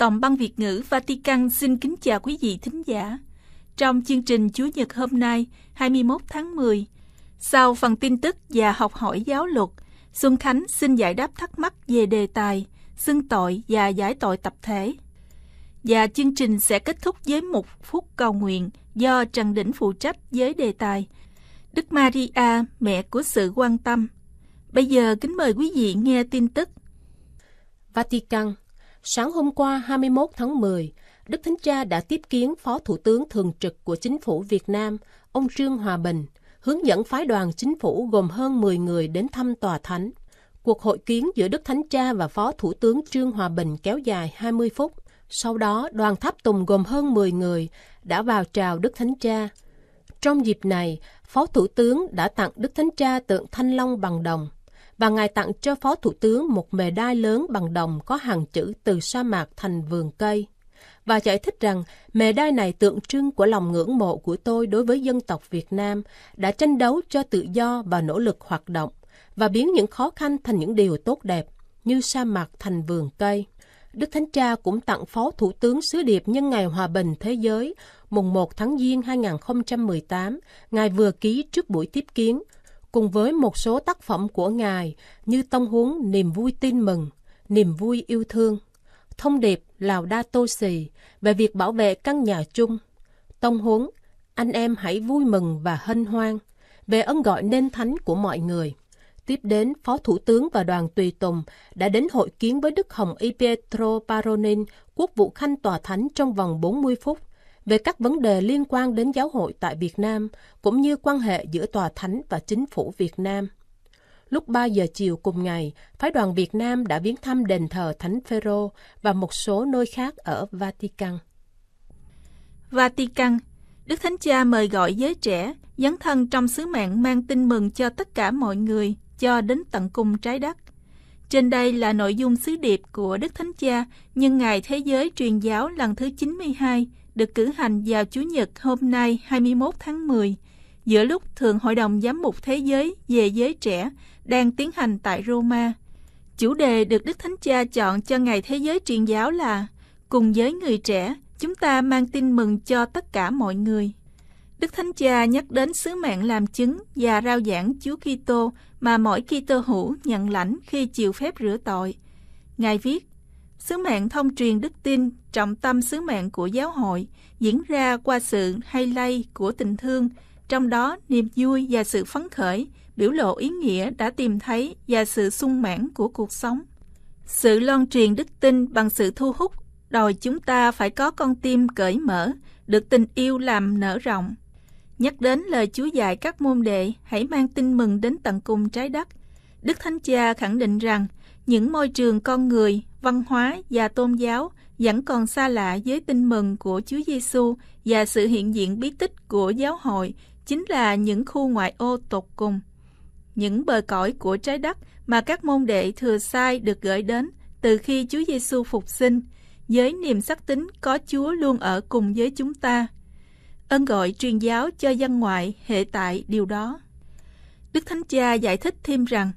Tòng băng Việt ngữ Vatican xin kính chào quý vị thính giả. Trong chương trình Chúa Nhật hôm nay, 21 tháng 10, sau phần tin tức và học hỏi giáo luật, Xuân Khánh xin giải đáp thắc mắc về đề tài xưng tội và giải tội tập thể. Và chương trình sẽ kết thúc với một phút cầu nguyện do Trần Đỉnh phụ trách với đề tài Đức Maria, mẹ của sự quan tâm. Bây giờ kính mời quý vị nghe tin tức. Vatican Sáng hôm qua 21 tháng 10, Đức Thánh Cha đã tiếp kiến Phó Thủ tướng Thường trực của Chính phủ Việt Nam, ông Trương Hòa Bình, hướng dẫn phái đoàn chính phủ gồm hơn 10 người đến thăm tòa thánh. Cuộc hội kiến giữa Đức Thánh Cha và Phó Thủ tướng Trương Hòa Bình kéo dài 20 phút. Sau đó, đoàn tháp tùng gồm hơn 10 người đã vào chào Đức Thánh Cha. Trong dịp này, Phó Thủ tướng đã tặng Đức Thánh Cha tượng Thanh Long bằng đồng – và Ngài tặng cho Phó Thủ tướng một mề đai lớn bằng đồng có hàng chữ từ sa mạc thành vườn cây. Và giải thích rằng mề đai này tượng trưng của lòng ngưỡng mộ của tôi đối với dân tộc Việt Nam đã tranh đấu cho tự do và nỗ lực hoạt động và biến những khó khăn thành những điều tốt đẹp như sa mạc thành vườn cây. Đức Thánh Cha cũng tặng Phó Thủ tướng Sứ Điệp nhân ngày Hòa bình Thế giới mùng 1 tháng Giêng 2018, Ngài vừa ký trước buổi tiếp kiến cùng với một số tác phẩm của Ngài như Tông huống Niềm vui tin mừng, Niềm vui yêu thương, Thông điệp Lào Đa Tô Sì về việc bảo vệ căn nhà chung, Tông huống Anh em hãy vui mừng và hân hoan về ân gọi nên thánh của mọi người. Tiếp đến, Phó Thủ tướng và đoàn tùy tùng đã đến hội kiến với Đức Hồng Y Pietro Paronin, quốc vụ khanh tòa thánh trong vòng 40 phút về các vấn đề liên quan đến giáo hội tại Việt Nam cũng như quan hệ giữa Tòa Thánh và Chính phủ Việt Nam. Lúc 3 giờ chiều cùng ngày, phái đoàn Việt Nam đã viếng thăm đền thờ Thánh Phêrô và một số nơi khác ở Vatican. Vatican, Đức Thánh Cha mời gọi giới trẻ dấn thân trong sứ mạng mang tin mừng cho tất cả mọi người cho đến tận cùng trái đất. Trên đây là nội dung sứ điệp của Đức Thánh Cha nhân ngày Thế giới truyền giáo lần thứ 92 được cử hành vào Chủ nhật hôm nay 21 tháng 10, giữa lúc thường Hội đồng Giám mục Thế giới về giới trẻ đang tiến hành tại Roma. Chủ đề được Đức Thánh Cha chọn cho Ngày Thế giới truyền giáo là Cùng với người trẻ, chúng ta mang tin mừng cho tất cả mọi người. Đức Thánh Cha nhắc đến sứ mạng làm chứng và rao giảng Chúa Kitô mà mỗi Kitô hữu nhận lãnh khi chịu phép rửa tội. Ngài viết: sứ mạng thông truyền đức tin, trọng tâm sứ mạng của giáo hội diễn ra qua sự hay lay của tình thương, trong đó niềm vui và sự phấn khởi, biểu lộ ý nghĩa đã tìm thấy và sự sung mãn của cuộc sống. Sự loan truyền đức tin bằng sự thu hút đòi chúng ta phải có con tim cởi mở, được tình yêu làm nở rộng. Nhắc đến lời Chúa dạy các môn đệ, hãy mang tin mừng đến tận cùng trái đất. Đức Thánh Cha khẳng định rằng những môi trường con người, văn hóa và tôn giáo vẫn còn xa lạ với tin mừng của Chúa Giêsu và sự hiện diện bí tích của giáo hội chính là những khu ngoại ô tột cùng. Những bờ cõi của trái đất mà các môn đệ thừa sai được gửi đến từ khi Chúa Giêsu phục sinh, với niềm xác tín có Chúa luôn ở cùng với chúng ta. Ân gọi truyền giáo cho dân ngoại hệ tại điều đó. Đức Thánh Cha giải thích thêm rằng,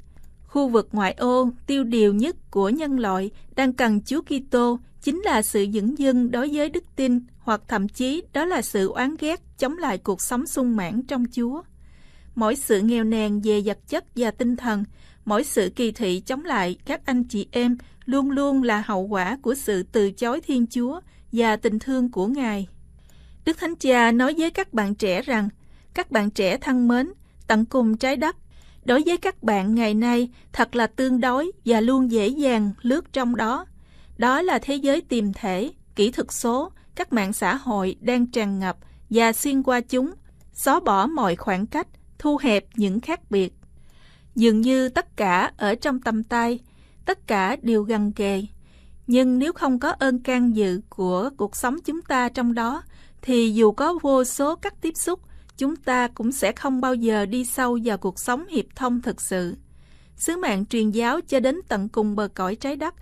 khu vực ngoại ô tiêu điều nhất của nhân loại đang cần Chúa Kitô chính là sự dững dưng đối với đức tin hoặc thậm chí đó là sự oán ghét chống lại cuộc sống sung mãn trong Chúa. Mỗi sự nghèo nàn về vật chất và tinh thần, mỗi sự kỳ thị chống lại các anh chị em luôn luôn là hậu quả của sự từ chối Thiên Chúa và tình thương của Ngài. Đức Thánh Cha nói với các bạn trẻ rằng, các bạn trẻ thân mến, tận cùng trái đất đối với các bạn ngày nay thật là tương đối và luôn dễ dàng lướt trong đó. Đó là thế giới tiềm thể, kỹ thuật số, các mạng xã hội đang tràn ngập và xuyên qua chúng, xóa bỏ mọi khoảng cách, thu hẹp những khác biệt. Dường như tất cả ở trong tầm tay, tất cả đều gần kề. Nhưng nếu không có ơn can dự của cuộc sống chúng ta trong đó, thì dù có vô số các tiếp xúc, chúng ta cũng sẽ không bao giờ đi sâu vào cuộc sống hiệp thông thực sự. Sứ mạng truyền giáo cho đến tận cùng bờ cõi trái đất,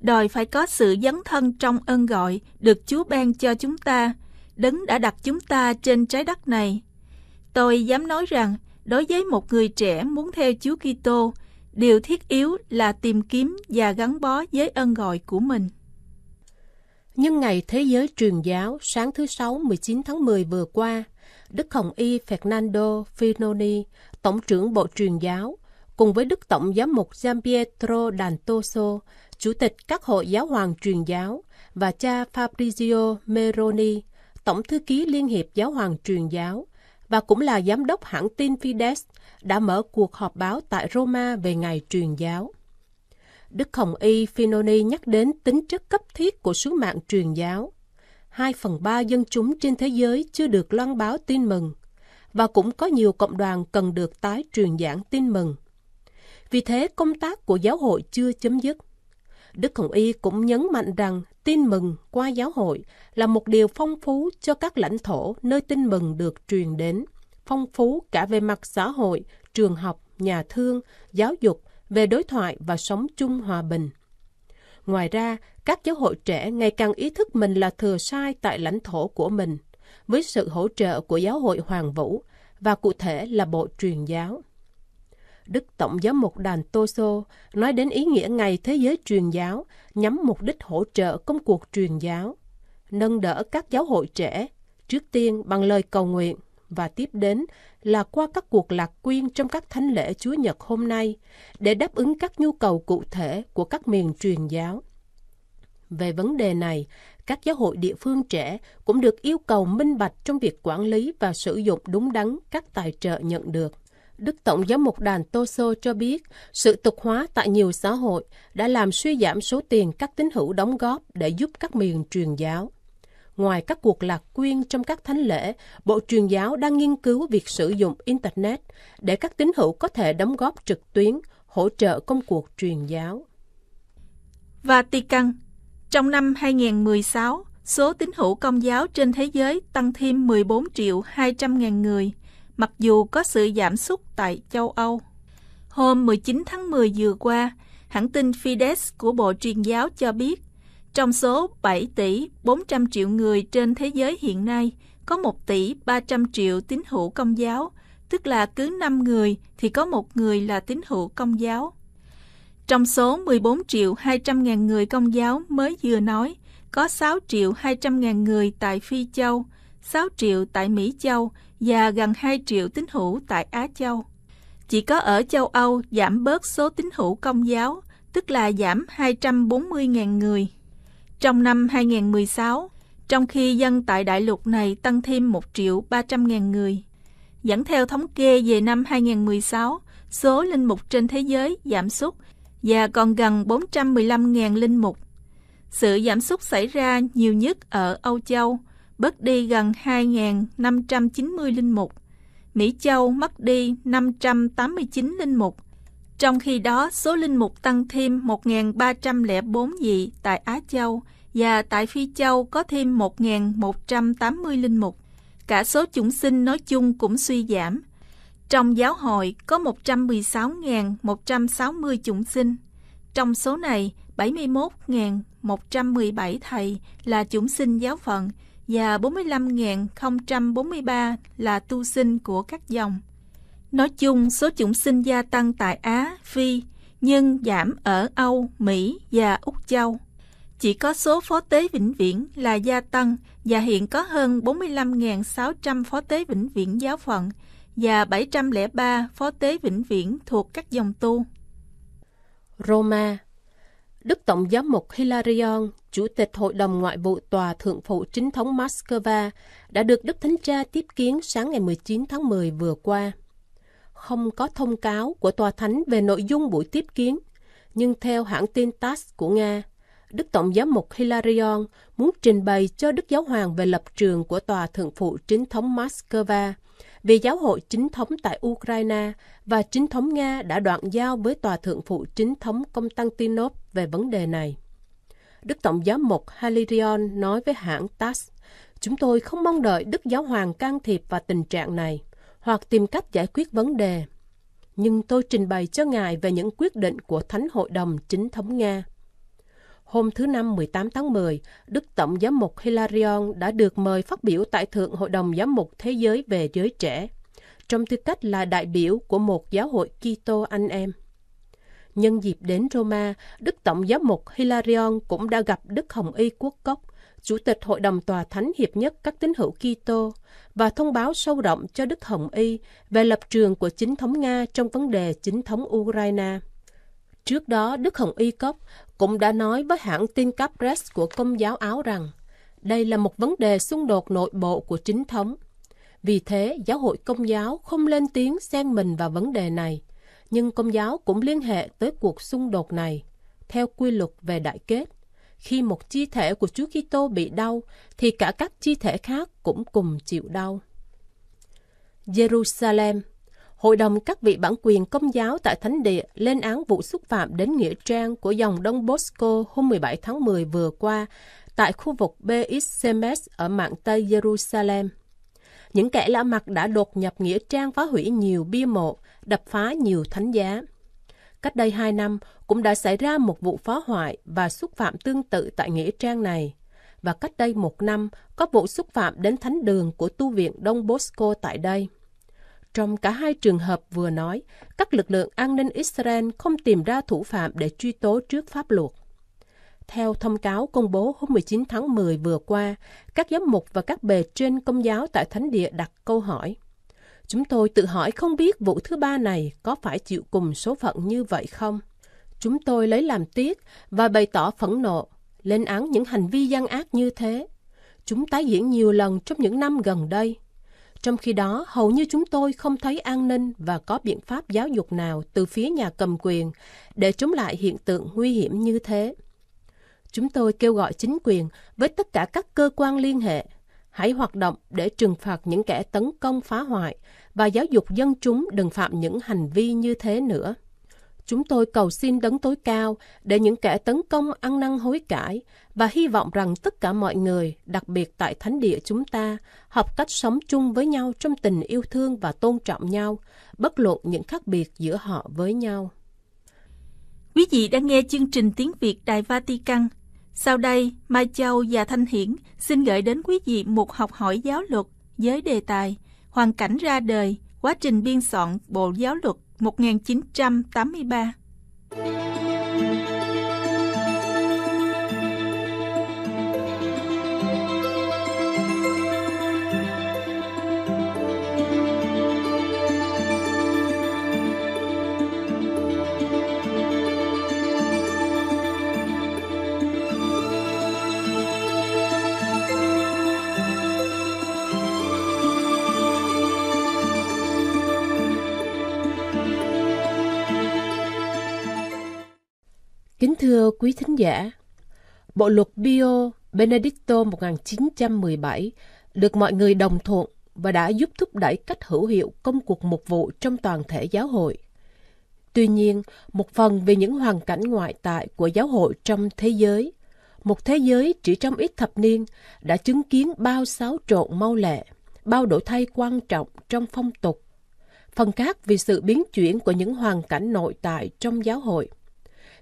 đòi phải có sự dấn thân trong ơn gọi được Chúa ban cho chúng ta, đấng đã đặt chúng ta trên trái đất này. Tôi dám nói rằng, đối với một người trẻ muốn theo Chúa Kitô, điều thiết yếu là tìm kiếm và gắn bó với ơn gọi của mình. Nhân ngày Thế giới truyền giáo sáng thứ Sáu 19 tháng 10 vừa qua, Đức Hồng Y Fernando Finoni, Tổng trưởng Bộ Truyền giáo, cùng với Đức Tổng Giám mục Giampietro Dantoso, Chủ tịch các hội giáo hoàng truyền giáo, và cha Fabrizio Meroni, Tổng thư ký Liên hiệp Giáo hoàng truyền giáo, và cũng là giám đốc hãng tin Fides, đã mở cuộc họp báo tại Roma về ngày truyền giáo. Đức Hồng Y Finoni nhắc đến tính chất cấp thiết của sứ mạng truyền giáo, 2 phần 3 dân chúng trên thế giới chưa được loan báo tin mừng, và cũng có nhiều cộng đoàn cần được tái truyền giảng tin mừng. Vì thế, công tác của giáo hội chưa chấm dứt. Đức Hồng Y cũng nhấn mạnh rằng tin mừng qua giáo hội là một điều phong phú cho các lãnh thổ nơi tin mừng được truyền đến, phong phú cả về mặt xã hội, trường học, nhà thương, giáo dục, về đối thoại và sống chung hòa bình. Ngoài ra, các giáo hội trẻ ngày càng ý thức mình là thừa sai tại lãnh thổ của mình, với sự hỗ trợ của giáo hội Hoàng Vũ và cụ thể là Bộ Truyền giáo. Đức Tổng giám mục Đàn Tô Sô nói đến ý nghĩa Ngày Thế giới Truyền giáo nhắm mục đích hỗ trợ công cuộc truyền giáo, nâng đỡ các giáo hội trẻ, trước tiên bằng lời cầu nguyện, và tiếp đến là qua các cuộc lạc quyên trong các thánh lễ Chúa Nhật hôm nay để đáp ứng các nhu cầu cụ thể của các miền truyền giáo. Về vấn đề này, các giáo hội địa phương trẻ cũng được yêu cầu minh bạch trong việc quản lý và sử dụng đúng đắn các tài trợ nhận được. Đức Tổng giám mục Đàn Tô Sô cho biết, sự tục hóa tại nhiều xã hội đã làm suy giảm số tiền các tín hữu đóng góp để giúp các miền truyền giáo ngoài các cuộc lạc quyên trong các thánh lễ, Bộ Truyền giáo đang nghiên cứu việc sử dụng Internet để các tín hữu có thể đóng góp trực tuyến, hỗ trợ công cuộc truyền giáo. Vatican Trong năm 2016, số tín hữu công giáo trên thế giới tăng thêm 14 triệu 200 ngàn người, mặc dù có sự giảm sút tại châu Âu. Hôm 19 tháng 10 vừa qua, hãng tin Fides của Bộ Truyền giáo cho biết trong số 7 tỷ 400 triệu người trên thế giới hiện nay, có 1 tỷ 300 triệu tín hữu công giáo, tức là cứ 5 người thì có một người là tín hữu công giáo. Trong số 14 triệu 200 ngàn người công giáo mới vừa nói, có 6 triệu 200 ngàn người tại Phi Châu, 6 triệu tại Mỹ Châu và gần 2 triệu tín hữu tại Á Châu. Chỉ có ở châu Âu giảm bớt số tín hữu công giáo, tức là giảm 240 ngàn người trong năm 2016, trong khi dân tại đại lục này tăng thêm 1 triệu 300 ngàn người. Dẫn theo thống kê về năm 2016, số linh mục trên thế giới giảm sút và còn gần 415.000 linh mục. Sự giảm sút xảy ra nhiều nhất ở Âu Châu, mất đi gần 2.590 linh mục. Mỹ Châu mất đi 589 linh mục trong khi đó, số linh mục tăng thêm 1.304 vị tại Á Châu và tại Phi Châu có thêm 1.180 linh mục. Cả số chúng sinh nói chung cũng suy giảm. Trong giáo hội có 116.160 chúng sinh. Trong số này, 71.117 thầy là chúng sinh giáo phận và 45.043 là tu sinh của các dòng. Nói chung, số chủng sinh gia tăng tại Á, Phi, nhưng giảm ở Âu, Mỹ và Úc Châu. Chỉ có số phó tế vĩnh viễn là gia tăng và hiện có hơn 45.600 phó tế vĩnh viễn giáo phận và 703 phó tế vĩnh viễn thuộc các dòng tu. Roma Đức Tổng giám mục Hilarion, Chủ tịch Hội đồng Ngoại vụ Tòa Thượng phụ Chính thống Moscow, đã được Đức Thánh Cha tiếp kiến sáng ngày 19 tháng 10 vừa qua không có thông cáo của tòa thánh về nội dung buổi tiếp kiến, nhưng theo hãng tin TASS của Nga, Đức Tổng giám mục Hilarion muốn trình bày cho Đức Giáo Hoàng về lập trường của Tòa Thượng phụ Chính thống Moscow về giáo hội chính thống tại Ukraine và chính thống Nga đã đoạn giao với Tòa Thượng phụ Chính thống Konstantinov về vấn đề này. Đức Tổng giám mục Hilarion nói với hãng TASS, Chúng tôi không mong đợi Đức Giáo Hoàng can thiệp vào tình trạng này – hoặc tìm cách giải quyết vấn đề. Nhưng tôi trình bày cho ngài về những quyết định của Thánh Hội đồng Chính thống Nga. Hôm thứ Năm 18 tháng 10, Đức Tổng giám mục Hilarion đã được mời phát biểu tại Thượng Hội đồng Giám mục Thế giới về giới trẻ, trong tư cách là đại biểu của một giáo hội Kitô anh em. Nhân dịp đến Roma, Đức Tổng giám mục Hilarion cũng đã gặp Đức Hồng Y Quốc Cốc, Chủ tịch Hội đồng Tòa Thánh Hiệp nhất các tín hữu Kitô và thông báo sâu rộng cho Đức Hồng Y về lập trường của chính thống Nga trong vấn đề chính thống Ukraine. Trước đó, Đức Hồng Y Cốc cũng đã nói với hãng tin Capres của Công giáo Áo rằng đây là một vấn đề xung đột nội bộ của chính thống. Vì thế, giáo hội công giáo không lên tiếng xen mình vào vấn đề này, nhưng công giáo cũng liên hệ tới cuộc xung đột này, theo quy luật về đại kết khi một chi thể của Chúa Kitô bị đau thì cả các chi thể khác cũng cùng chịu đau. Jerusalem Hội đồng các vị bản quyền công giáo tại Thánh Địa lên án vụ xúc phạm đến Nghĩa Trang của dòng Đông Bosco hôm 17 tháng 10 vừa qua tại khu vực BXCMS ở mạng Tây Jerusalem. Những kẻ lạ mặt đã đột nhập Nghĩa Trang phá hủy nhiều bia mộ, đập phá nhiều thánh giá cách đây 2 năm cũng đã xảy ra một vụ phá hoại và xúc phạm tương tự tại Nghĩa Trang này. Và cách đây một năm có vụ xúc phạm đến thánh đường của tu viện Đông Bosco tại đây. Trong cả hai trường hợp vừa nói, các lực lượng an ninh Israel không tìm ra thủ phạm để truy tố trước pháp luật. Theo thông cáo công bố hôm 19 tháng 10 vừa qua, các giám mục và các bề trên công giáo tại Thánh địa đặt câu hỏi – Chúng tôi tự hỏi không biết vụ thứ ba này có phải chịu cùng số phận như vậy không? Chúng tôi lấy làm tiếc và bày tỏ phẫn nộ, lên án những hành vi gian ác như thế. Chúng tái diễn nhiều lần trong những năm gần đây. Trong khi đó, hầu như chúng tôi không thấy an ninh và có biện pháp giáo dục nào từ phía nhà cầm quyền để chống lại hiện tượng nguy hiểm như thế. Chúng tôi kêu gọi chính quyền với tất cả các cơ quan liên hệ hãy hoạt động để trừng phạt những kẻ tấn công phá hoại và giáo dục dân chúng đừng phạm những hành vi như thế nữa. Chúng tôi cầu xin đấng tối cao để những kẻ tấn công ăn năn hối cải và hy vọng rằng tất cả mọi người, đặc biệt tại thánh địa chúng ta, học cách sống chung với nhau trong tình yêu thương và tôn trọng nhau, bất luận những khác biệt giữa họ với nhau. Quý vị đang nghe chương trình tiếng Việt Đài Vatican – sau đây, Mai Châu và Thanh Hiển xin gửi đến quý vị một học hỏi giáo luật với đề tài Hoàn cảnh ra đời, quá trình biên soạn Bộ Giáo luật 1983. thưa quý thính giả, Bộ luật Bio Benedicto 1917 được mọi người đồng thuận và đã giúp thúc đẩy cách hữu hiệu công cuộc mục vụ trong toàn thể giáo hội. Tuy nhiên, một phần vì những hoàn cảnh ngoại tại của giáo hội trong thế giới, một thế giới chỉ trong ít thập niên đã chứng kiến bao xáo trộn mau lẹ, bao đổi thay quan trọng trong phong tục, phần khác vì sự biến chuyển của những hoàn cảnh nội tại trong giáo hội –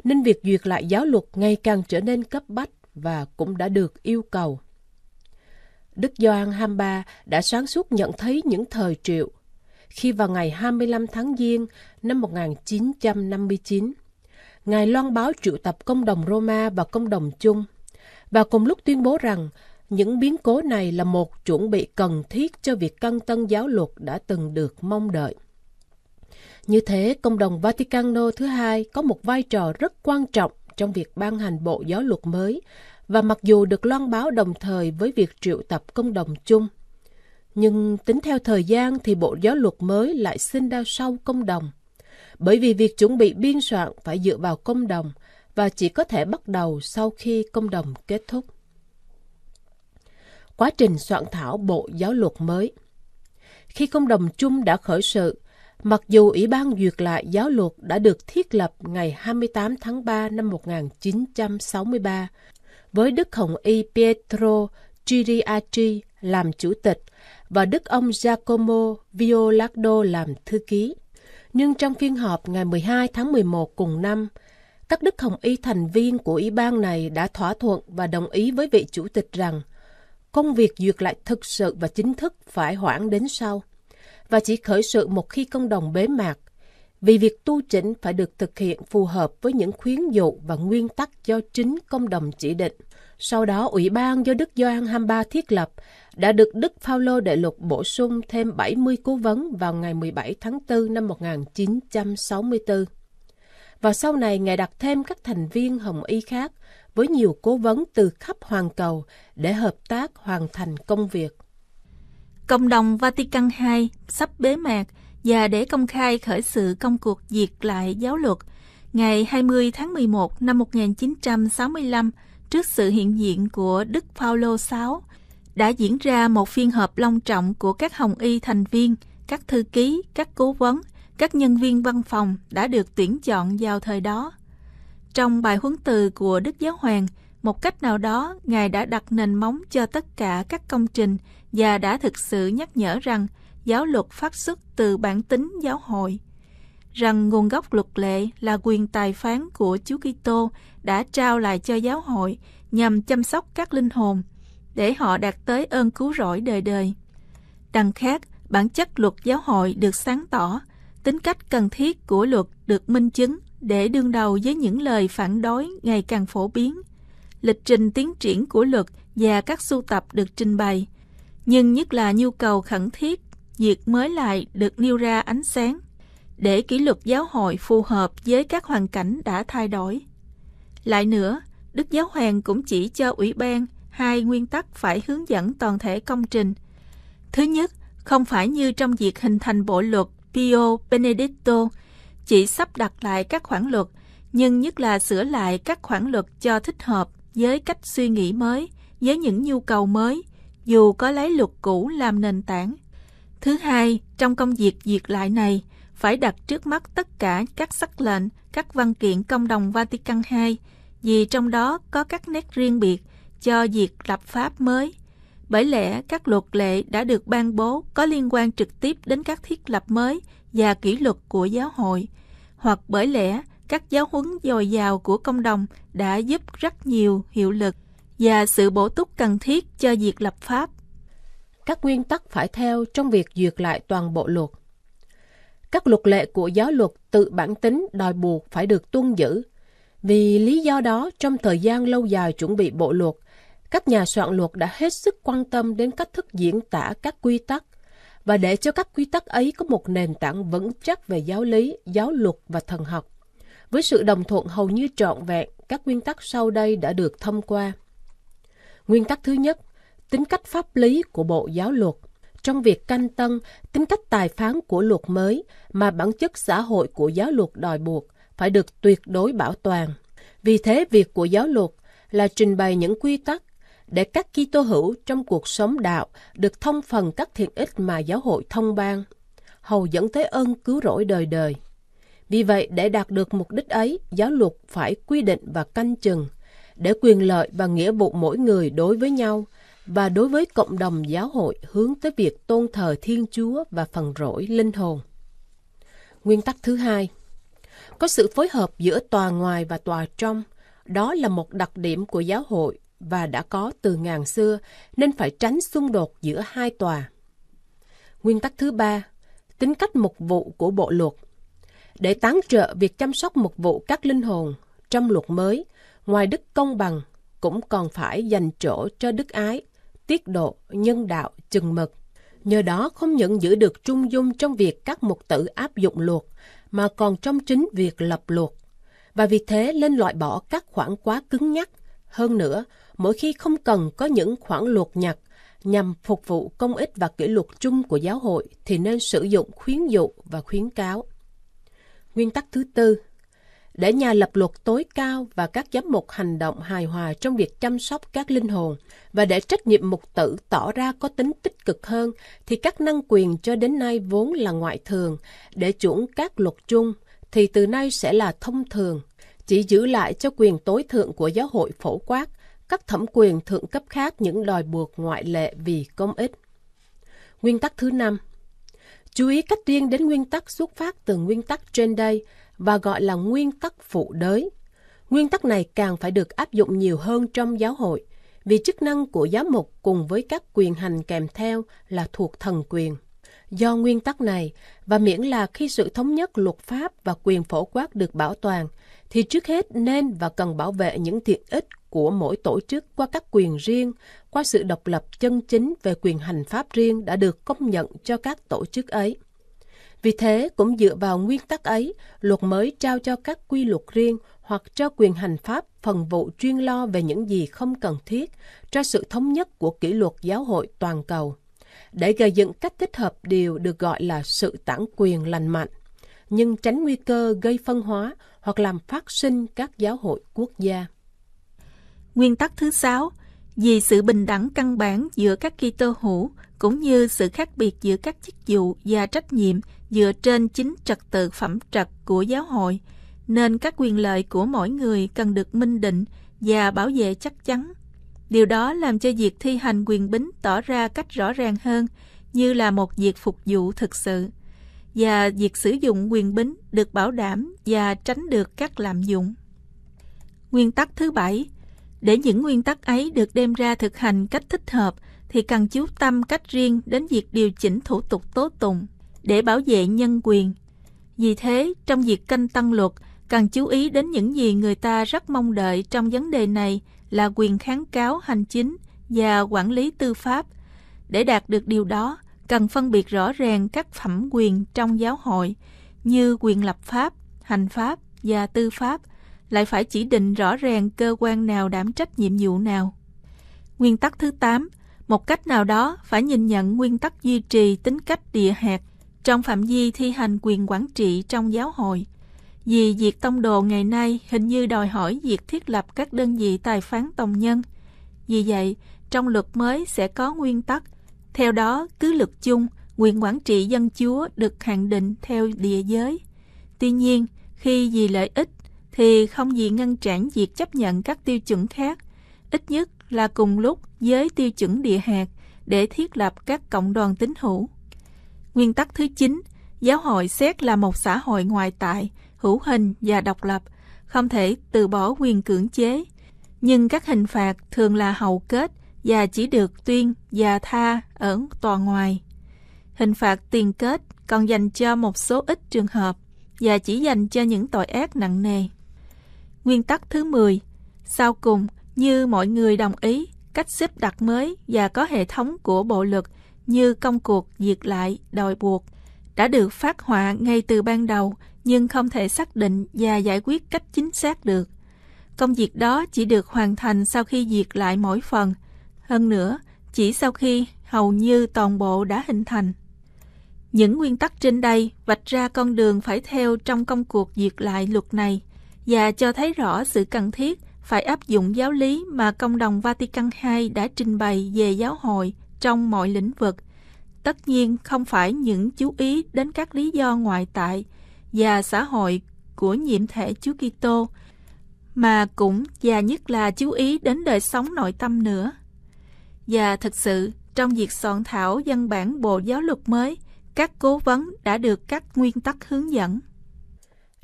nên việc duyệt lại giáo luật ngày càng trở nên cấp bách và cũng đã được yêu cầu. Đức Gioan 23 đã sáng suốt nhận thấy những thời triệu. Khi vào ngày 25 tháng Giêng năm 1959, Ngài loan báo triệu tập công đồng Roma và công đồng chung và cùng lúc tuyên bố rằng những biến cố này là một chuẩn bị cần thiết cho việc căng tân giáo luật đã từng được mong đợi. Như thế, Công đồng Vaticano thứ hai có một vai trò rất quan trọng trong việc ban hành bộ giáo luật mới và mặc dù được loan báo đồng thời với việc triệu tập công đồng chung, nhưng tính theo thời gian thì bộ giáo luật mới lại sinh ra sau công đồng. Bởi vì việc chuẩn bị biên soạn phải dựa vào công đồng và chỉ có thể bắt đầu sau khi công đồng kết thúc. Quá trình soạn thảo bộ giáo luật mới Khi công đồng chung đã khởi sự, Mặc dù Ủy ban duyệt lại giáo luật đã được thiết lập ngày 28 tháng 3 năm 1963 với Đức Hồng Y Pietro Giriaci làm chủ tịch và Đức ông Giacomo Violardo làm thư ký. Nhưng trong phiên họp ngày 12 tháng 11 cùng năm, các Đức Hồng Y thành viên của Ủy ban này đã thỏa thuận và đồng ý với vị chủ tịch rằng công việc duyệt lại thực sự và chính thức phải hoãn đến sau – và chỉ khởi sự một khi công đồng bế mạc, vì việc tu chỉnh phải được thực hiện phù hợp với những khuyến dụ và nguyên tắc do chính công đồng chỉ định. Sau đó, Ủy ban do Đức Gioan Hamba thiết lập đã được Đức Phaolô Đệ Lục bổ sung thêm 70 cố vấn vào ngày 17 tháng 4 năm 1964. Và sau này, Ngài đặt thêm các thành viên Hồng Y khác với nhiều cố vấn từ khắp hoàn cầu để hợp tác hoàn thành công việc. Cộng đồng Vatican II sắp bế mạc và để công khai khởi sự công cuộc diệt lại giáo luật ngày 20 tháng 11 năm 1965 trước sự hiện diện của Đức Phaolô VI đã diễn ra một phiên họp long trọng của các hồng y thành viên, các thư ký, các cố vấn, các nhân viên văn phòng đã được tuyển chọn vào thời đó. Trong bài huấn từ của Đức Giáo Hoàng, một cách nào đó, Ngài đã đặt nền móng cho tất cả các công trình và đã thực sự nhắc nhở rằng giáo luật phát xuất từ bản tính giáo hội, rằng nguồn gốc luật lệ là quyền tài phán của Chúa Kitô đã trao lại cho giáo hội nhằm chăm sóc các linh hồn để họ đạt tới ơn cứu rỗi đời đời. Đằng khác, bản chất luật giáo hội được sáng tỏ, tính cách cần thiết của luật được minh chứng để đương đầu với những lời phản đối ngày càng phổ biến. Lịch trình tiến triển của luật và các sưu tập được trình bày nhưng nhất là nhu cầu khẩn thiết việc mới lại được nêu ra ánh sáng để kỷ luật giáo hội phù hợp với các hoàn cảnh đã thay đổi. Lại nữa, Đức Giáo Hoàng cũng chỉ cho ủy ban hai nguyên tắc phải hướng dẫn toàn thể công trình. Thứ nhất, không phải như trong việc hình thành bộ luật Pio Benedetto, chỉ sắp đặt lại các khoản luật, nhưng nhất là sửa lại các khoản luật cho thích hợp với cách suy nghĩ mới, với những nhu cầu mới, dù có lấy luật cũ làm nền tảng. Thứ hai, trong công việc diệt lại này, phải đặt trước mắt tất cả các sắc lệnh, các văn kiện công đồng Vatican II, vì trong đó có các nét riêng biệt cho việc lập pháp mới. Bởi lẽ các luật lệ đã được ban bố có liên quan trực tiếp đến các thiết lập mới và kỷ luật của giáo hội, hoặc bởi lẽ các giáo huấn dồi dào của công đồng đã giúp rất nhiều hiệu lực và sự bổ túc cần thiết cho việc lập pháp. Các nguyên tắc phải theo trong việc duyệt lại toàn bộ luật. Các luật lệ của giáo luật tự bản tính đòi buộc phải được tuân giữ. Vì lý do đó, trong thời gian lâu dài chuẩn bị bộ luật, các nhà soạn luật đã hết sức quan tâm đến cách thức diễn tả các quy tắc và để cho các quy tắc ấy có một nền tảng vững chắc về giáo lý, giáo luật và thần học. Với sự đồng thuận hầu như trọn vẹn, các nguyên tắc sau đây đã được thông qua. Nguyên tắc thứ nhất, tính cách pháp lý của Bộ Giáo luật. Trong việc canh tân, tính cách tài phán của luật mới mà bản chất xã hội của giáo luật đòi buộc phải được tuyệt đối bảo toàn. Vì thế, việc của giáo luật là trình bày những quy tắc để các Kitô hữu trong cuộc sống đạo được thông phần các thiện ích mà giáo hội thông ban, hầu dẫn tới ơn cứu rỗi đời đời. Vì vậy, để đạt được mục đích ấy, giáo luật phải quy định và canh chừng để quyền lợi và nghĩa vụ mỗi người đối với nhau và đối với cộng đồng giáo hội hướng tới việc tôn thờ Thiên Chúa và phần rỗi linh hồn. Nguyên tắc thứ hai, có sự phối hợp giữa tòa ngoài và tòa trong, đó là một đặc điểm của giáo hội và đã có từ ngàn xưa nên phải tránh xung đột giữa hai tòa. Nguyên tắc thứ ba, tính cách mục vụ của bộ luật. Để tán trợ việc chăm sóc mục vụ các linh hồn, trong luật mới Ngoài đức công bằng, cũng còn phải dành chỗ cho đức ái, tiết độ, nhân đạo, chừng mực. Nhờ đó không những giữ được trung dung trong việc các mục tử áp dụng luật, mà còn trong chính việc lập luật. Và vì thế nên loại bỏ các khoản quá cứng nhắc. Hơn nữa, mỗi khi không cần có những khoản luật nhặt nhằm phục vụ công ích và kỷ luật chung của giáo hội thì nên sử dụng khuyến dụ và khuyến cáo. Nguyên tắc thứ tư, để nhà lập luật tối cao và các giám mục hành động hài hòa trong việc chăm sóc các linh hồn và để trách nhiệm mục tử tỏ ra có tính tích cực hơn thì các năng quyền cho đến nay vốn là ngoại thường để chuẩn các luật chung thì từ nay sẽ là thông thường chỉ giữ lại cho quyền tối thượng của giáo hội phổ quát các thẩm quyền thượng cấp khác những đòi buộc ngoại lệ vì công ích nguyên tắc thứ năm chú ý cách riêng đến nguyên tắc xuất phát từ nguyên tắc trên đây và gọi là nguyên tắc phụ đới. Nguyên tắc này càng phải được áp dụng nhiều hơn trong giáo hội, vì chức năng của giám mục cùng với các quyền hành kèm theo là thuộc thần quyền. Do nguyên tắc này, và miễn là khi sự thống nhất luật pháp và quyền phổ quát được bảo toàn, thì trước hết nên và cần bảo vệ những tiện ích của mỗi tổ chức qua các quyền riêng, qua sự độc lập chân chính về quyền hành pháp riêng đã được công nhận cho các tổ chức ấy. Vì thế, cũng dựa vào nguyên tắc ấy, luật mới trao cho các quy luật riêng hoặc cho quyền hành pháp phần vụ chuyên lo về những gì không cần thiết cho sự thống nhất của kỷ luật giáo hội toàn cầu để gây dựng cách thích hợp điều được gọi là sự tản quyền lành mạnh nhưng tránh nguy cơ gây phân hóa hoặc làm phát sinh các giáo hội quốc gia. Nguyên tắc thứ sáu, vì sự bình đẳng căn bản giữa các Kitô hữu cũng như sự khác biệt giữa các chức vụ và trách nhiệm dựa trên chính trật tự phẩm trật của giáo hội, nên các quyền lợi của mỗi người cần được minh định và bảo vệ chắc chắn. Điều đó làm cho việc thi hành quyền bính tỏ ra cách rõ ràng hơn như là một việc phục vụ thực sự và việc sử dụng quyền bính được bảo đảm và tránh được các lạm dụng. Nguyên tắc thứ bảy, để những nguyên tắc ấy được đem ra thực hành cách thích hợp thì cần chú tâm cách riêng đến việc điều chỉnh thủ tục tố tụng để bảo vệ nhân quyền. Vì thế, trong việc canh tăng luật, cần chú ý đến những gì người ta rất mong đợi trong vấn đề này là quyền kháng cáo hành chính và quản lý tư pháp. Để đạt được điều đó, cần phân biệt rõ ràng các phẩm quyền trong giáo hội như quyền lập pháp, hành pháp và tư pháp, lại phải chỉ định rõ ràng cơ quan nào đảm trách nhiệm vụ nào. Nguyên tắc thứ 8 một cách nào đó phải nhìn nhận nguyên tắc duy trì tính cách địa hạt trong phạm vi thi hành quyền quản trị trong giáo hội. Vì việc tông đồ ngày nay hình như đòi hỏi việc thiết lập các đơn vị tài phán tòng nhân. Vì vậy, trong luật mới sẽ có nguyên tắc. Theo đó, cứ luật chung, quyền quản trị dân chúa được hạn định theo địa giới. Tuy nhiên, khi vì lợi ích thì không gì ngăn cản việc chấp nhận các tiêu chuẩn khác, ít nhất là cùng lúc giới tiêu chuẩn địa hạt để thiết lập các cộng đoàn tín hữu. Nguyên tắc thứ 9, giáo hội xét là một xã hội ngoại tại, hữu hình và độc lập, không thể từ bỏ quyền cưỡng chế, nhưng các hình phạt thường là hậu kết và chỉ được tuyên và tha ở tòa ngoài. Hình phạt tiền kết còn dành cho một số ít trường hợp và chỉ dành cho những tội ác nặng nề. Nguyên tắc thứ 10, sau cùng như mọi người đồng ý cách xếp đặt mới và có hệ thống của bộ luật như công cuộc diệt lại, đòi buộc đã được phát họa ngay từ ban đầu nhưng không thể xác định và giải quyết cách chính xác được. Công việc đó chỉ được hoàn thành sau khi diệt lại mỗi phần. Hơn nữa, chỉ sau khi hầu như toàn bộ đã hình thành. Những nguyên tắc trên đây vạch ra con đường phải theo trong công cuộc diệt lại luật này và cho thấy rõ sự cần thiết phải áp dụng giáo lý mà công đồng Vatican II đã trình bày về giáo hội trong mọi lĩnh vực. Tất nhiên không phải những chú ý đến các lý do ngoại tại và xã hội của nhiệm thể Chúa Kitô, mà cũng và nhất là chú ý đến đời sống nội tâm nữa. Và thực sự, trong việc soạn thảo văn bản Bộ Giáo luật mới, các cố vấn đã được các nguyên tắc hướng dẫn.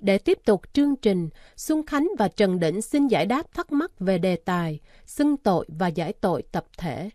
Để tiếp tục chương trình, Xuân Khánh và Trần Đỉnh xin giải đáp thắc mắc về đề tài xưng tội và giải tội tập thể.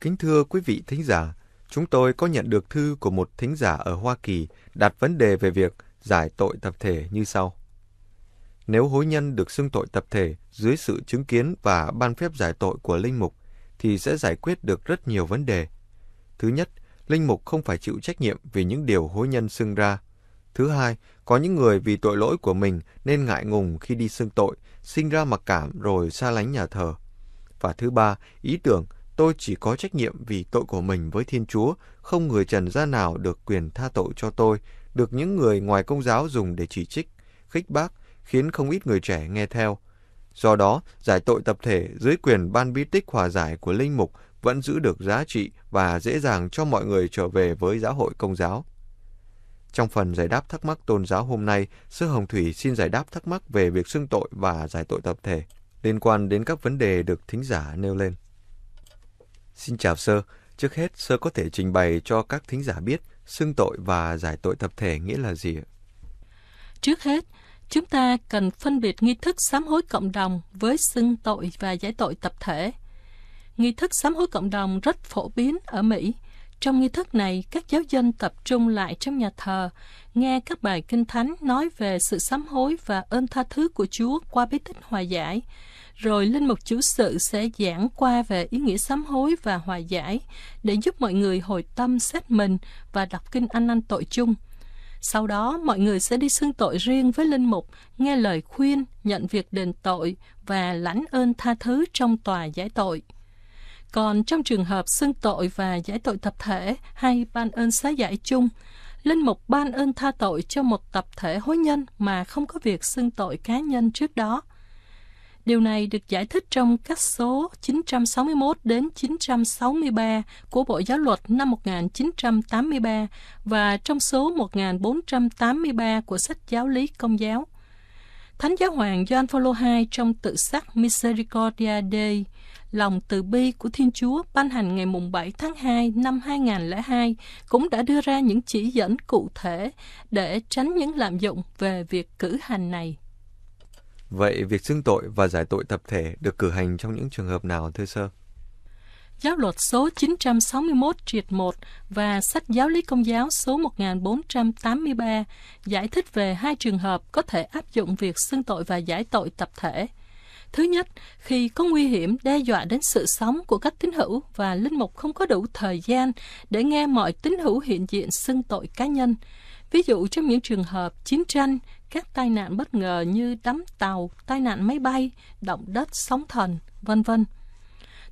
Kính thưa quý vị thính giả, chúng tôi có nhận được thư của một thính giả ở Hoa Kỳ đặt vấn đề về việc giải tội tập thể như sau. Nếu hối nhân được xưng tội tập thể dưới sự chứng kiến và ban phép giải tội của linh mục thì sẽ giải quyết được rất nhiều vấn đề. Thứ nhất, linh mục không phải chịu trách nhiệm vì những điều hối nhân xưng ra. Thứ hai, có những người vì tội lỗi của mình nên ngại ngùng khi đi xưng tội, sinh ra mặc cảm rồi xa lánh nhà thờ. Và thứ ba, ý tưởng Tôi chỉ có trách nhiệm vì tội của mình với Thiên Chúa, không người trần gia nào được quyền tha tội cho tôi, được những người ngoài công giáo dùng để chỉ trích, khích bác, khiến không ít người trẻ nghe theo. Do đó, giải tội tập thể dưới quyền ban bí tích hòa giải của linh mục vẫn giữ được giá trị và dễ dàng cho mọi người trở về với giáo hội công giáo. Trong phần giải đáp thắc mắc tôn giáo hôm nay, Sư Hồng Thủy xin giải đáp thắc mắc về việc xưng tội và giải tội tập thể liên quan đến các vấn đề được thính giả nêu lên. Xin chào Sơ. Trước hết, Sơ có thể trình bày cho các thính giả biết xưng tội và giải tội tập thể nghĩa là gì ạ? Trước hết, chúng ta cần phân biệt nghi thức sám hối cộng đồng với xưng tội và giải tội tập thể. Nghi thức sám hối cộng đồng rất phổ biến ở Mỹ. Trong nghi thức này, các giáo dân tập trung lại trong nhà thờ, nghe các bài kinh thánh nói về sự sám hối và ơn tha thứ của Chúa qua bí tích hòa giải. Rồi Linh Mục Chủ sự sẽ giảng qua về ý nghĩa sám hối và hòa giải để giúp mọi người hồi tâm xét mình và đọc kinh an ăn tội chung. Sau đó, mọi người sẽ đi xưng tội riêng với Linh Mục, nghe lời khuyên, nhận việc đền tội và lãnh ơn tha thứ trong tòa giải tội. Còn trong trường hợp xưng tội và giải tội tập thể hay ban ơn xá giải chung, Linh Mục ban ơn tha tội cho một tập thể hối nhân mà không có việc xưng tội cá nhân trước đó. Điều này được giải thích trong các số 961 đến 963 của Bộ Giáo luật năm 1983 và trong số 1483 của sách Giáo lý Công giáo. Thánh giáo hoàng John Paul II trong tự sắc Misericordia Dei, lòng từ bi của Thiên Chúa ban hành ngày 7 tháng 2 năm 2002 cũng đã đưa ra những chỉ dẫn cụ thể để tránh những lạm dụng về việc cử hành này. Vậy việc xưng tội và giải tội tập thể được cử hành trong những trường hợp nào thưa sơ? Giáo luật số 961 triệt 1 và sách giáo lý công giáo số 1483 giải thích về hai trường hợp có thể áp dụng việc xưng tội và giải tội tập thể. Thứ nhất, khi có nguy hiểm đe dọa đến sự sống của các tín hữu và linh mục không có đủ thời gian để nghe mọi tín hữu hiện diện xưng tội cá nhân. Ví dụ trong những trường hợp chiến tranh, các tai nạn bất ngờ như đắm tàu, tai nạn máy bay, động đất, sóng thần, vân vân.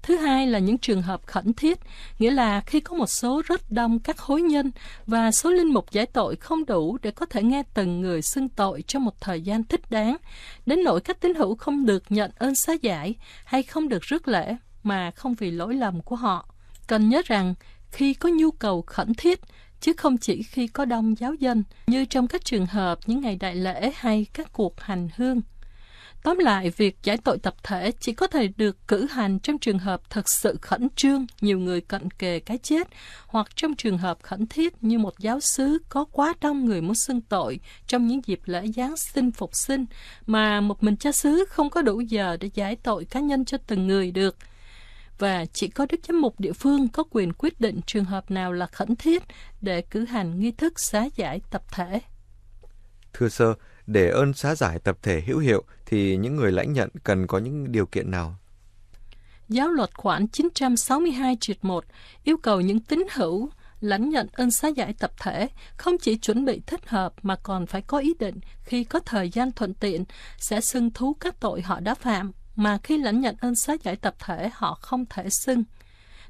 Thứ hai là những trường hợp khẩn thiết, nghĩa là khi có một số rất đông các hối nhân và số linh mục giải tội không đủ để có thể nghe từng người xưng tội trong một thời gian thích đáng, đến nỗi các tín hữu không được nhận ơn xá giải hay không được rước lễ mà không vì lỗi lầm của họ. Cần nhớ rằng, khi có nhu cầu khẩn thiết, chứ không chỉ khi có đông giáo dân như trong các trường hợp những ngày đại lễ hay các cuộc hành hương. Tóm lại, việc giải tội tập thể chỉ có thể được cử hành trong trường hợp thật sự khẩn trương, nhiều người cận kề cái chết, hoặc trong trường hợp khẩn thiết như một giáo sứ có quá đông người muốn xưng tội trong những dịp lễ Giáng sinh phục sinh, mà một mình cha xứ không có đủ giờ để giải tội cá nhân cho từng người được – và chỉ có Đức Giám mục địa phương có quyền quyết định trường hợp nào là khẩn thiết để cử hành nghi thức xá giải tập thể. Thưa sơ, để ơn xá giải tập thể hữu hiệu thì những người lãnh nhận cần có những điều kiện nào? Giáo luật khoản 962 triệt 1 yêu cầu những tín hữu lãnh nhận ơn xá giải tập thể không chỉ chuẩn bị thích hợp mà còn phải có ý định khi có thời gian thuận tiện sẽ xưng thú các tội họ đã phạm mà khi lãnh nhận ơn xá giải tập thể họ không thể xưng.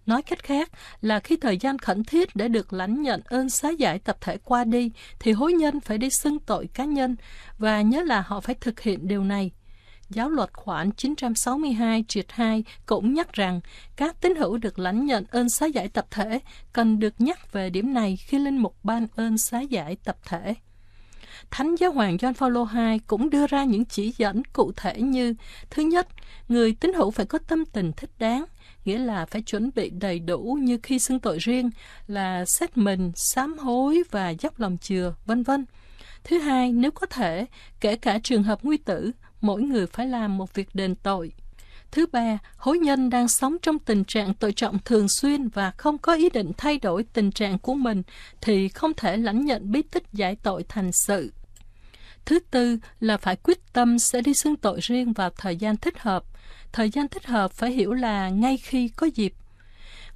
Nói cách khác là khi thời gian khẩn thiết để được lãnh nhận ơn xá giải tập thể qua đi thì hối nhân phải đi xưng tội cá nhân và nhớ là họ phải thực hiện điều này. Giáo luật khoản 962 triệt 2 cũng nhắc rằng các tín hữu được lãnh nhận ơn xá giải tập thể cần được nhắc về điểm này khi lên một ban ơn xá giải tập thể. Thánh Giáo hoàng John Paul II cũng đưa ra những chỉ dẫn cụ thể như Thứ nhất, người tín hữu phải có tâm tình thích đáng, nghĩa là phải chuẩn bị đầy đủ như khi xưng tội riêng là xét mình, sám hối và dốc lòng chừa, vân vân. Thứ hai, nếu có thể, kể cả trường hợp nguy tử, mỗi người phải làm một việc đền tội. Thứ ba, hối nhân đang sống trong tình trạng tội trọng thường xuyên và không có ý định thay đổi tình trạng của mình thì không thể lãnh nhận bí tích giải tội thành sự. Thứ tư là phải quyết tâm sẽ đi xưng tội riêng vào thời gian thích hợp. Thời gian thích hợp phải hiểu là ngay khi có dịp.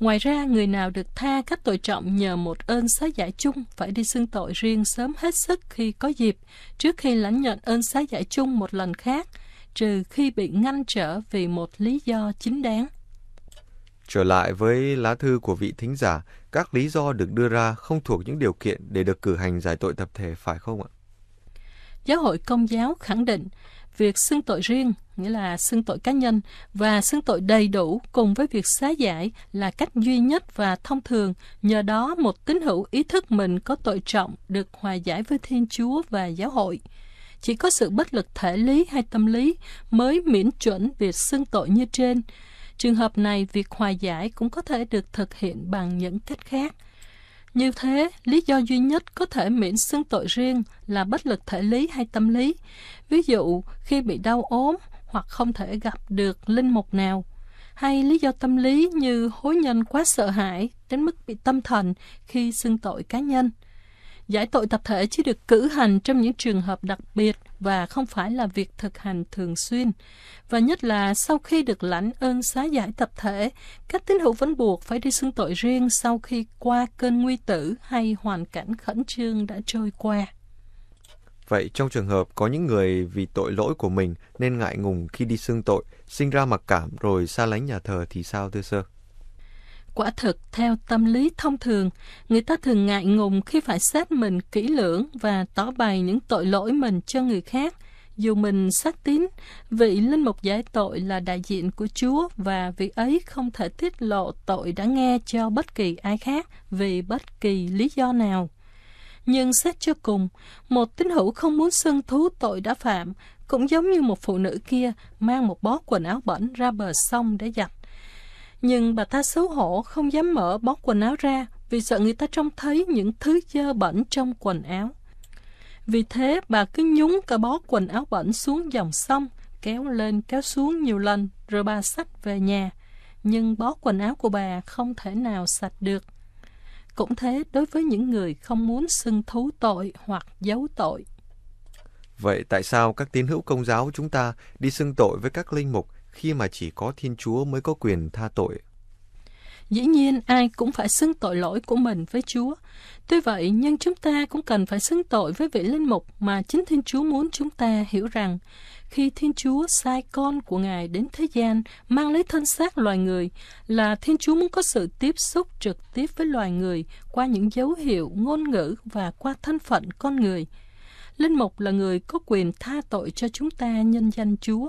Ngoài ra, người nào được tha các tội trọng nhờ một ơn xá giải chung phải đi xưng tội riêng sớm hết sức khi có dịp, trước khi lãnh nhận ơn xá giải chung một lần khác, trừ khi bị ngăn trở vì một lý do chính đáng. Trở lại với lá thư của vị thính giả, các lý do được đưa ra không thuộc những điều kiện để được cử hành giải tội tập thể phải không ạ? giáo hội công giáo khẳng định việc xưng tội riêng nghĩa là xưng tội cá nhân và xưng tội đầy đủ cùng với việc xá giải là cách duy nhất và thông thường nhờ đó một tín hữu ý thức mình có tội trọng được hòa giải với thiên chúa và giáo hội chỉ có sự bất lực thể lý hay tâm lý mới miễn chuẩn việc xưng tội như trên trường hợp này việc hòa giải cũng có thể được thực hiện bằng những cách khác như thế, lý do duy nhất có thể miễn xưng tội riêng là bất lực thể lý hay tâm lý. Ví dụ, khi bị đau ốm hoặc không thể gặp được linh mục nào. Hay lý do tâm lý như hối nhân quá sợ hãi đến mức bị tâm thần khi xưng tội cá nhân. Giải tội tập thể chỉ được cử hành trong những trường hợp đặc biệt và không phải là việc thực hành thường xuyên. Và nhất là sau khi được lãnh ơn xá giải tập thể, các tín hữu vẫn buộc phải đi xưng tội riêng sau khi qua cơn nguy tử hay hoàn cảnh khẩn trương đã trôi qua. Vậy trong trường hợp có những người vì tội lỗi của mình nên ngại ngùng khi đi xưng tội, sinh ra mặc cảm rồi xa lánh nhà thờ thì sao thưa sơ? Quả thực, theo tâm lý thông thường, người ta thường ngại ngùng khi phải xét mình kỹ lưỡng và tỏ bày những tội lỗi mình cho người khác. Dù mình xác tín, vị linh mục giải tội là đại diện của Chúa và vị ấy không thể tiết lộ tội đã nghe cho bất kỳ ai khác vì bất kỳ lý do nào. Nhưng xét cho cùng, một tín hữu không muốn xưng thú tội đã phạm, cũng giống như một phụ nữ kia mang một bó quần áo bẩn ra bờ sông để giặt. Nhưng bà ta xấu hổ không dám mở bóc quần áo ra vì sợ người ta trông thấy những thứ dơ bẩn trong quần áo. Vì thế bà cứ nhúng cả bó quần áo bẩn xuống dòng sông, kéo lên kéo xuống nhiều lần rồi bà xách về nhà. Nhưng bó quần áo của bà không thể nào sạch được. Cũng thế đối với những người không muốn xưng thú tội hoặc giấu tội. Vậy tại sao các tín hữu công giáo chúng ta đi xưng tội với các linh mục khi mà chỉ có Thiên Chúa mới có quyền tha tội. Dĩ nhiên ai cũng phải xưng tội lỗi của mình với Chúa. Tuy vậy, nhưng chúng ta cũng cần phải xưng tội với vị linh mục mà chính Thiên Chúa muốn chúng ta hiểu rằng khi Thiên Chúa sai con của Ngài đến thế gian mang lấy thân xác loài người là Thiên Chúa muốn có sự tiếp xúc trực tiếp với loài người qua những dấu hiệu ngôn ngữ và qua thân phận con người. Linh mục là người có quyền tha tội cho chúng ta nhân danh Chúa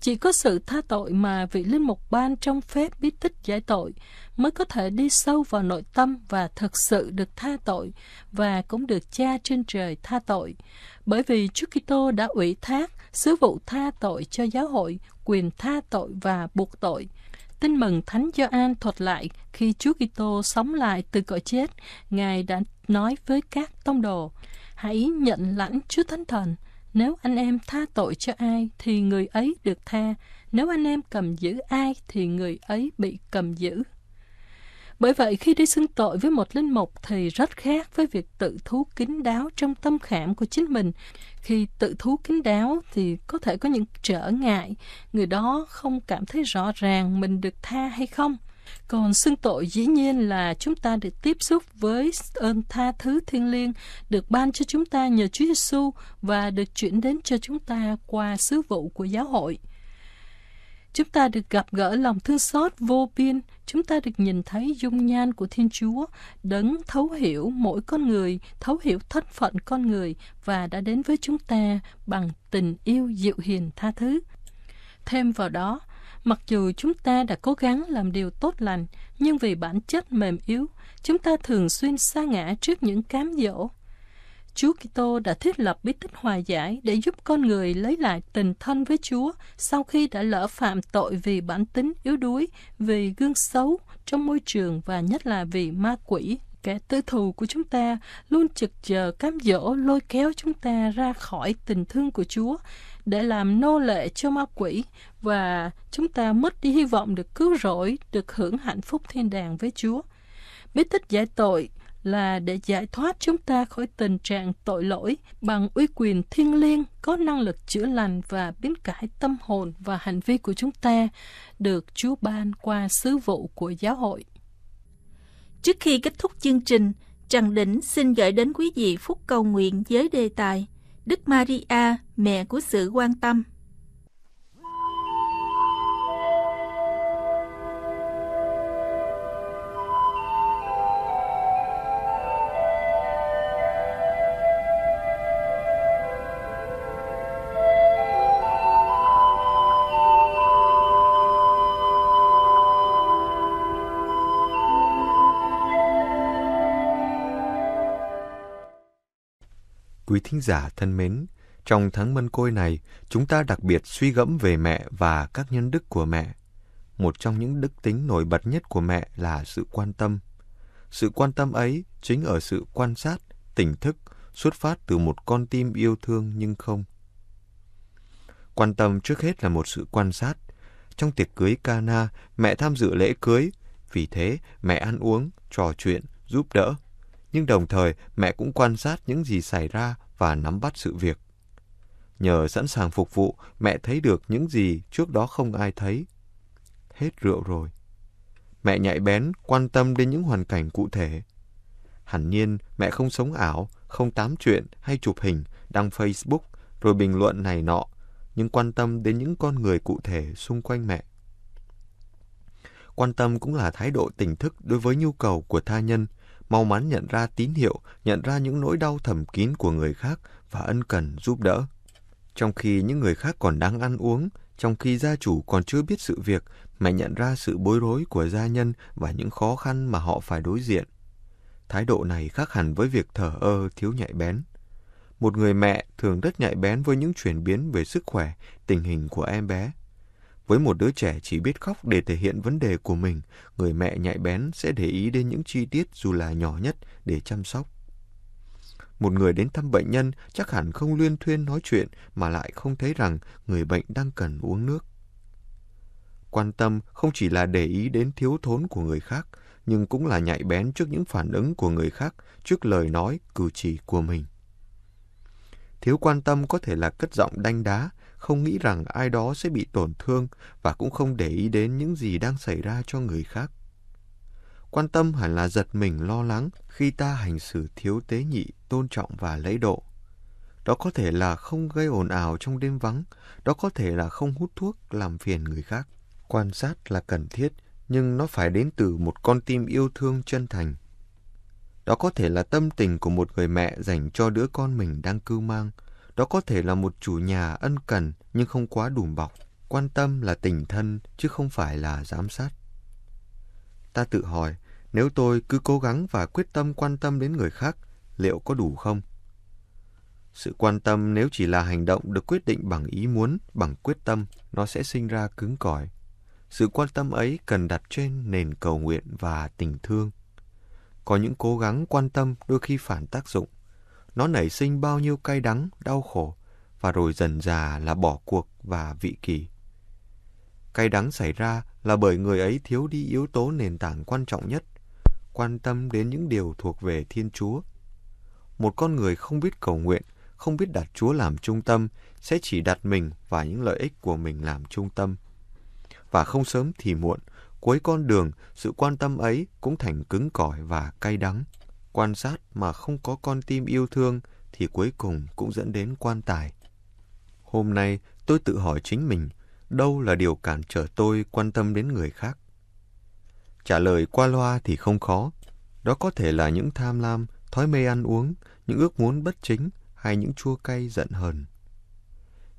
chỉ có sự tha tội mà vị linh mục ban trong phép bí tích giải tội mới có thể đi sâu vào nội tâm và thực sự được tha tội và cũng được cha trên trời tha tội. Bởi vì Chúa Kitô đã ủy thác sứ vụ tha tội cho giáo hội, quyền tha tội và buộc tội. Tin mừng Thánh Gioan thuật lại khi Chúa Kitô sống lại từ cõi chết, Ngài đã nói với các tông đồ: Hãy nhận lãnh Chúa Thánh Thần, nếu anh em tha tội cho ai thì người ấy được tha, nếu anh em cầm giữ ai thì người ấy bị cầm giữ. Bởi vậy khi đi xưng tội với một linh mục thì rất khác với việc tự thú kín đáo trong tâm khảm của chính mình. Khi tự thú kín đáo thì có thể có những trở ngại, người đó không cảm thấy rõ ràng mình được tha hay không. Còn xưng tội dĩ nhiên là chúng ta được tiếp xúc với ơn tha thứ thiên liêng được ban cho chúng ta nhờ Chúa Giêsu và được chuyển đến cho chúng ta qua sứ vụ của giáo hội. Chúng ta được gặp gỡ lòng thương xót vô biên, chúng ta được nhìn thấy dung nhan của Thiên Chúa, đấng thấu hiểu mỗi con người, thấu hiểu thân phận con người và đã đến với chúng ta bằng tình yêu dịu hiền tha thứ. Thêm vào đó, Mặc dù chúng ta đã cố gắng làm điều tốt lành, nhưng vì bản chất mềm yếu, chúng ta thường xuyên sa ngã trước những cám dỗ. Chúa Kitô đã thiết lập bí tích hòa giải để giúp con người lấy lại tình thân với Chúa sau khi đã lỡ phạm tội vì bản tính yếu đuối, vì gương xấu trong môi trường và nhất là vì ma quỷ kẻ tư thù của chúng ta luôn trực chờ cám dỗ lôi kéo chúng ta ra khỏi tình thương của Chúa để làm nô lệ cho ma quỷ và chúng ta mất đi hy vọng được cứu rỗi, được hưởng hạnh phúc thiên đàng với Chúa. Bí tích giải tội là để giải thoát chúng ta khỏi tình trạng tội lỗi bằng uy quyền thiêng liêng có năng lực chữa lành và biến cải tâm hồn và hành vi của chúng ta được Chúa ban qua sứ vụ của giáo hội. Trước khi kết thúc chương trình, Trần Đỉnh xin gửi đến quý vị phút cầu nguyện với đề tài Đức Maria, mẹ của sự quan tâm. quý thính giả thân mến, trong tháng mân côi này, chúng ta đặc biệt suy gẫm về mẹ và các nhân đức của mẹ. Một trong những đức tính nổi bật nhất của mẹ là sự quan tâm. Sự quan tâm ấy chính ở sự quan sát, tỉnh thức, xuất phát từ một con tim yêu thương nhưng không. Quan tâm trước hết là một sự quan sát. Trong tiệc cưới Cana, mẹ tham dự lễ cưới, vì thế mẹ ăn uống, trò chuyện, giúp đỡ, nhưng đồng thời mẹ cũng quan sát những gì xảy ra và nắm bắt sự việc. Nhờ sẵn sàng phục vụ, mẹ thấy được những gì trước đó không ai thấy. Hết rượu rồi. Mẹ nhạy bén, quan tâm đến những hoàn cảnh cụ thể. Hẳn nhiên, mẹ không sống ảo, không tám chuyện hay chụp hình, đăng Facebook, rồi bình luận này nọ, nhưng quan tâm đến những con người cụ thể xung quanh mẹ. Quan tâm cũng là thái độ tỉnh thức đối với nhu cầu của tha nhân – mau mắn nhận ra tín hiệu, nhận ra những nỗi đau thầm kín của người khác và ân cần giúp đỡ. Trong khi những người khác còn đang ăn uống, trong khi gia chủ còn chưa biết sự việc, mẹ nhận ra sự bối rối của gia nhân và những khó khăn mà họ phải đối diện. Thái độ này khác hẳn với việc thở ơ thiếu nhạy bén. Một người mẹ thường rất nhạy bén với những chuyển biến về sức khỏe, tình hình của em bé với một đứa trẻ chỉ biết khóc để thể hiện vấn đề của mình, người mẹ nhạy bén sẽ để ý đến những chi tiết dù là nhỏ nhất để chăm sóc. Một người đến thăm bệnh nhân chắc hẳn không luyên thuyên nói chuyện mà lại không thấy rằng người bệnh đang cần uống nước. Quan tâm không chỉ là để ý đến thiếu thốn của người khác, nhưng cũng là nhạy bén trước những phản ứng của người khác, trước lời nói, cử chỉ của mình. Thiếu quan tâm có thể là cất giọng đanh đá, không nghĩ rằng ai đó sẽ bị tổn thương và cũng không để ý đến những gì đang xảy ra cho người khác. Quan tâm hẳn là giật mình lo lắng khi ta hành xử thiếu tế nhị, tôn trọng và lễ độ. Đó có thể là không gây ồn ào trong đêm vắng, đó có thể là không hút thuốc làm phiền người khác. Quan sát là cần thiết, nhưng nó phải đến từ một con tim yêu thương chân thành. Đó có thể là tâm tình của một người mẹ dành cho đứa con mình đang cưu mang – đó có thể là một chủ nhà ân cần nhưng không quá đùm bọc. Quan tâm là tình thân chứ không phải là giám sát. Ta tự hỏi, nếu tôi cứ cố gắng và quyết tâm quan tâm đến người khác, liệu có đủ không? Sự quan tâm nếu chỉ là hành động được quyết định bằng ý muốn, bằng quyết tâm, nó sẽ sinh ra cứng cỏi. Sự quan tâm ấy cần đặt trên nền cầu nguyện và tình thương. Có những cố gắng quan tâm đôi khi phản tác dụng. Nó nảy sinh bao nhiêu cay đắng, đau khổ, và rồi dần già là bỏ cuộc và vị kỳ. Cay đắng xảy ra là bởi người ấy thiếu đi yếu tố nền tảng quan trọng nhất, quan tâm đến những điều thuộc về Thiên Chúa. Một con người không biết cầu nguyện, không biết đặt Chúa làm trung tâm, sẽ chỉ đặt mình và những lợi ích của mình làm trung tâm. Và không sớm thì muộn, cuối con đường, sự quan tâm ấy cũng thành cứng cỏi và cay đắng. Quan sát mà không có con tim yêu thương thì cuối cùng cũng dẫn đến quan tài. Hôm nay tôi tự hỏi chính mình, đâu là điều cản trở tôi quan tâm đến người khác? Trả lời qua loa thì không khó. Đó có thể là những tham lam, thói mê ăn uống, những ước muốn bất chính hay những chua cay giận hờn.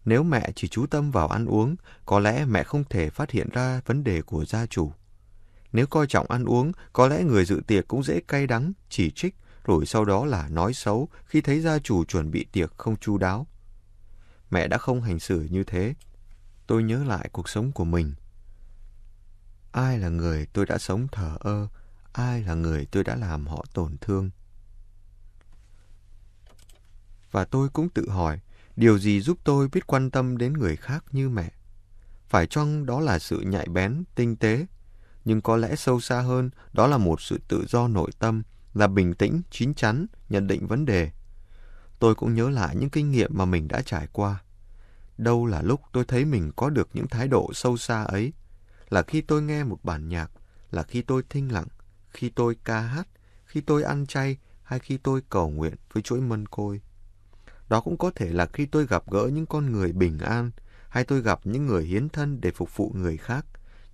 Nếu mẹ chỉ chú tâm vào ăn uống, có lẽ mẹ không thể phát hiện ra vấn đề của gia chủ. Nếu coi trọng ăn uống, có lẽ người dự tiệc cũng dễ cay đắng, chỉ trích, rồi sau đó là nói xấu khi thấy gia chủ chuẩn bị tiệc không chu đáo. Mẹ đã không hành xử như thế. Tôi nhớ lại cuộc sống của mình. Ai là người tôi đã sống thờ ơ, ai là người tôi đã làm họ tổn thương. Và tôi cũng tự hỏi, điều gì giúp tôi biết quan tâm đến người khác như mẹ? Phải chăng đó là sự nhạy bén, tinh tế, nhưng có lẽ sâu xa hơn đó là một sự tự do nội tâm, là bình tĩnh, chín chắn, nhận định vấn đề. Tôi cũng nhớ lại những kinh nghiệm mà mình đã trải qua. Đâu là lúc tôi thấy mình có được những thái độ sâu xa ấy, là khi tôi nghe một bản nhạc, là khi tôi thinh lặng, khi tôi ca hát, khi tôi ăn chay hay khi tôi cầu nguyện với chuỗi mân côi. Đó cũng có thể là khi tôi gặp gỡ những con người bình an, hay tôi gặp những người hiến thân để phục vụ người khác,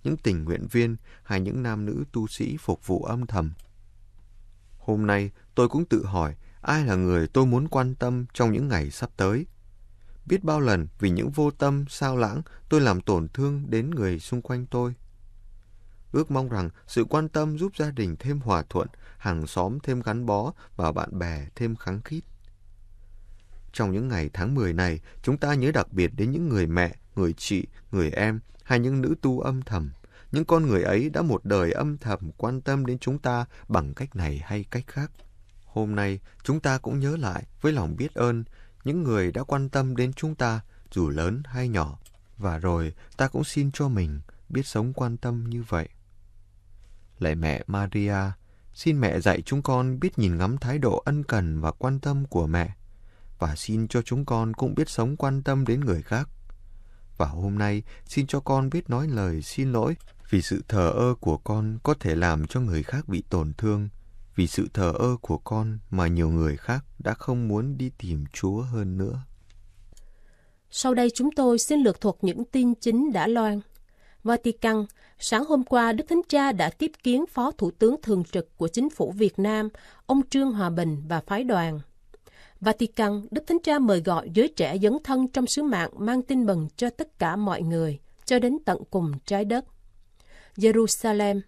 những tình nguyện viên hay những nam nữ tu sĩ phục vụ âm thầm. Hôm nay tôi cũng tự hỏi ai là người tôi muốn quan tâm trong những ngày sắp tới. Biết bao lần vì những vô tâm sao lãng tôi làm tổn thương đến người xung quanh tôi. Ước mong rằng sự quan tâm giúp gia đình thêm hòa thuận, hàng xóm thêm gắn bó và bạn bè thêm kháng khít. Trong những ngày tháng 10 này, chúng ta nhớ đặc biệt đến những người mẹ, người chị, người em hay những nữ tu âm thầm. Những con người ấy đã một đời âm thầm quan tâm đến chúng ta bằng cách này hay cách khác. Hôm nay, chúng ta cũng nhớ lại với lòng biết ơn những người đã quan tâm đến chúng ta, dù lớn hay nhỏ. Và rồi, ta cũng xin cho mình biết sống quan tâm như vậy. Lạy mẹ Maria, xin mẹ dạy chúng con biết nhìn ngắm thái độ ân cần và quan tâm của mẹ và xin cho chúng con cũng biết sống quan tâm đến người khác và hôm nay xin cho con biết nói lời xin lỗi vì sự thờ ơ của con có thể làm cho người khác bị tổn thương, vì sự thờ ơ của con mà nhiều người khác đã không muốn đi tìm Chúa hơn nữa. Sau đây chúng tôi xin lược thuật những tin chính đã loan. Vatican, sáng hôm qua Đức Thánh Cha đã tiếp kiến Phó Thủ tướng Thường trực của Chính phủ Việt Nam, ông Trương Hòa Bình và phái đoàn. Vatican, Đức Thánh Cha mời gọi giới trẻ dấn thân trong sứ mạng mang tin mừng cho tất cả mọi người, cho đến tận cùng trái đất. Jerusalem,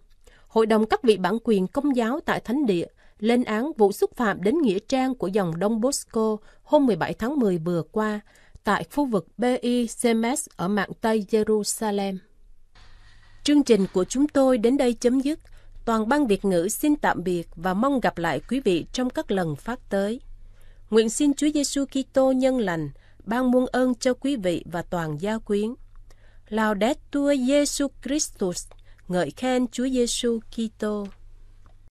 Hội đồng các vị bản quyền công giáo tại Thánh Địa lên án vụ xúc phạm đến nghĩa trang của dòng Đông Bosco hôm 17 tháng 10 vừa qua tại khu vực BI Zemes ở mạng Tây Jerusalem. Chương trình của chúng tôi đến đây chấm dứt. Toàn ban Việt ngữ xin tạm biệt và mong gặp lại quý vị trong các lần phát tới. Nguyện xin Chúa Giêsu Kitô nhân lành ban muôn ơn cho quý vị và toàn gia quyến. Laudetur Jesu Christus, ngợi khen Chúa Giêsu Kitô.